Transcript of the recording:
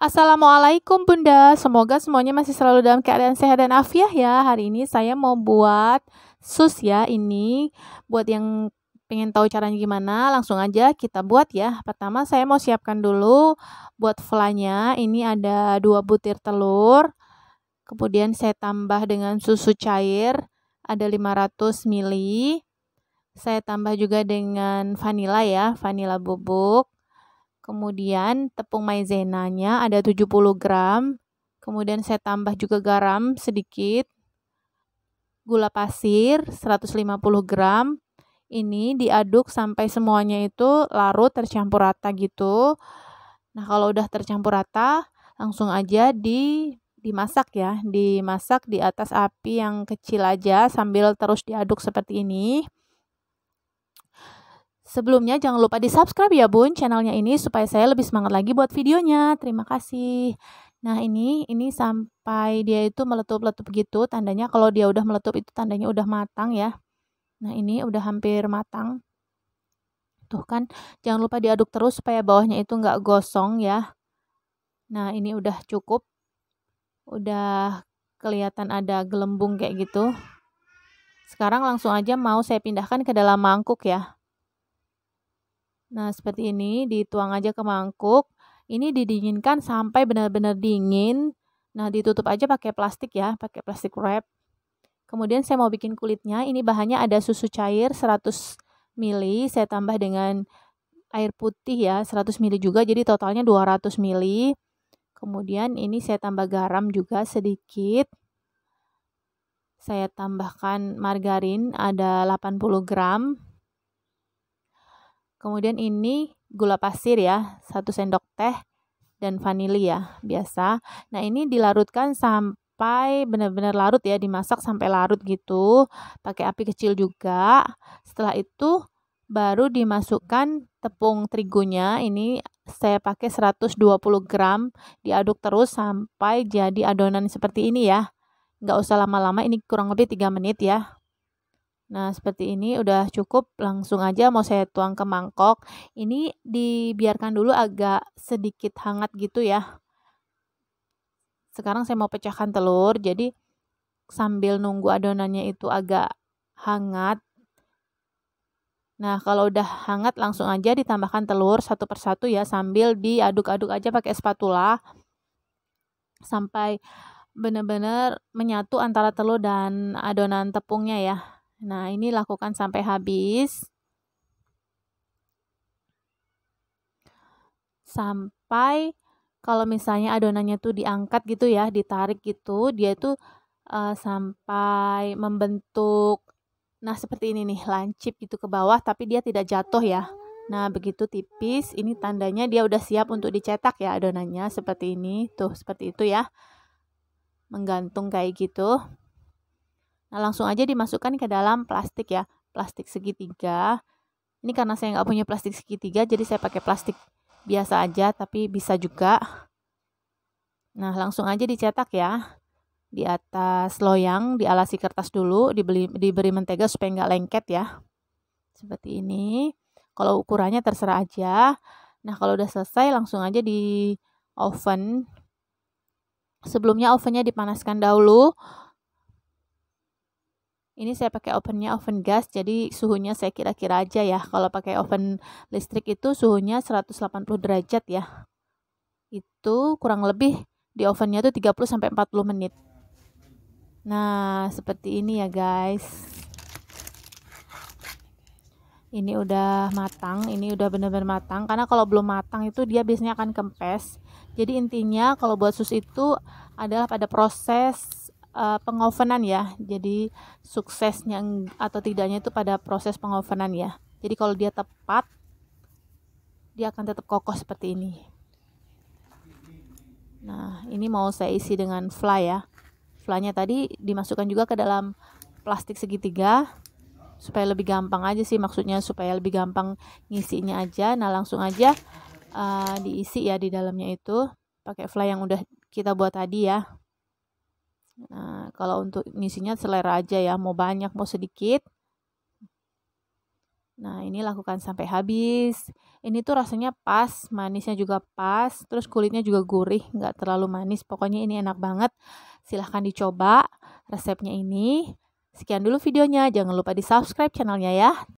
Assalamualaikum Bunda, semoga semuanya masih selalu dalam keadaan sehat dan afiah ya. Hari ini saya mau buat sus ya ini buat yang pengen tahu caranya gimana, langsung aja kita buat ya. Pertama saya mau siapkan dulu buat flanya. Ini ada dua butir telur. Kemudian saya tambah dengan susu cair ada 500 ml. Saya tambah juga dengan vanila ya, vanila bubuk Kemudian tepung maizenanya ada 70 gram. Kemudian saya tambah juga garam sedikit. Gula pasir 150 gram. Ini diaduk sampai semuanya itu larut tercampur rata gitu. Nah, kalau udah tercampur rata, langsung aja di dimasak ya. Dimasak di atas api yang kecil aja sambil terus diaduk seperti ini. Sebelumnya jangan lupa di subscribe ya bun channelnya ini supaya saya lebih semangat lagi buat videonya. Terima kasih. Nah ini ini sampai dia itu meletup-letup gitu tandanya kalau dia udah meletup itu tandanya udah matang ya. Nah ini udah hampir matang. Tuh kan jangan lupa diaduk terus supaya bawahnya itu nggak gosong ya. Nah ini udah cukup. Udah kelihatan ada gelembung kayak gitu. Sekarang langsung aja mau saya pindahkan ke dalam mangkuk ya. Nah, seperti ini dituang aja ke mangkuk. Ini didinginkan sampai benar-benar dingin. Nah, ditutup aja pakai plastik ya, pakai plastik wrap. Kemudian saya mau bikin kulitnya. Ini bahannya ada susu cair 100 ml, saya tambah dengan air putih ya, 100 ml juga. Jadi totalnya 200 ml. Kemudian ini saya tambah garam juga sedikit. Saya tambahkan margarin ada 80 gram Kemudian ini gula pasir ya, satu sendok teh dan vanili ya biasa. Nah, ini dilarutkan sampai benar-benar larut ya, dimasak sampai larut gitu, pakai api kecil juga. Setelah itu baru dimasukkan tepung terigunya. Ini saya pakai 120 gram, diaduk terus sampai jadi adonan seperti ini ya. Nggak usah lama-lama, ini kurang lebih 3 menit ya. Nah, seperti ini udah cukup, langsung aja mau saya tuang ke mangkok. Ini dibiarkan dulu agak sedikit hangat gitu ya. Sekarang saya mau pecahkan telur, jadi sambil nunggu adonannya itu agak hangat. Nah, kalau udah hangat langsung aja ditambahkan telur satu persatu ya sambil diaduk-aduk aja pakai spatula sampai benar-benar menyatu antara telur dan adonan tepungnya ya. Nah, ini lakukan sampai habis. Sampai kalau misalnya adonannya tuh diangkat gitu ya, ditarik gitu, dia tuh eh, uh, sampai membentuk nah seperti ini nih, lancip gitu ke bawah tapi dia tidak jatuh ya. Nah, begitu tipis, ini tandanya dia udah siap untuk dicetak ya adonannya seperti ini. Tuh, seperti itu ya. Menggantung kayak gitu. Nah langsung aja dimasukkan ke dalam plastik ya, plastik segitiga. Ini karena saya nggak punya plastik segitiga, jadi saya pakai plastik biasa aja, tapi bisa juga. Nah langsung aja dicetak ya di atas loyang dialasi kertas dulu dibeli, diberi mentega supaya nggak lengket ya seperti ini kalau ukurannya terserah aja nah kalau udah selesai langsung aja di oven sebelumnya ovennya dipanaskan dahulu ini saya pakai ovennya oven gas, jadi suhunya saya kira-kira aja ya. Kalau pakai oven listrik itu suhunya 180 derajat ya. Itu kurang lebih di ovennya tuh 30 sampai 40 menit. Nah, seperti ini ya guys. Ini udah matang, ini udah benar-benar matang karena kalau belum matang itu dia biasanya akan kempes. Jadi intinya kalau buat sus itu adalah pada proses uh, pengovenan ya. Jadi suksesnya atau tidaknya itu pada proses pengovenan ya. Jadi kalau dia tepat dia akan tetap kokoh seperti ini. Nah, ini mau saya isi dengan fly ya. Flynya tadi dimasukkan juga ke dalam plastik segitiga supaya lebih gampang aja sih maksudnya supaya lebih gampang ngisinya aja. Nah, langsung aja uh, diisi ya di dalamnya itu pakai fly yang udah kita buat tadi ya. Nah, kalau untuk ngisinya selera aja ya, mau banyak mau sedikit. Nah, ini lakukan sampai habis. Ini tuh rasanya pas, manisnya juga pas, terus kulitnya juga gurih, nggak terlalu manis. Pokoknya ini enak banget. Silahkan dicoba resepnya ini. Sekian dulu videonya, jangan lupa di subscribe channelnya ya.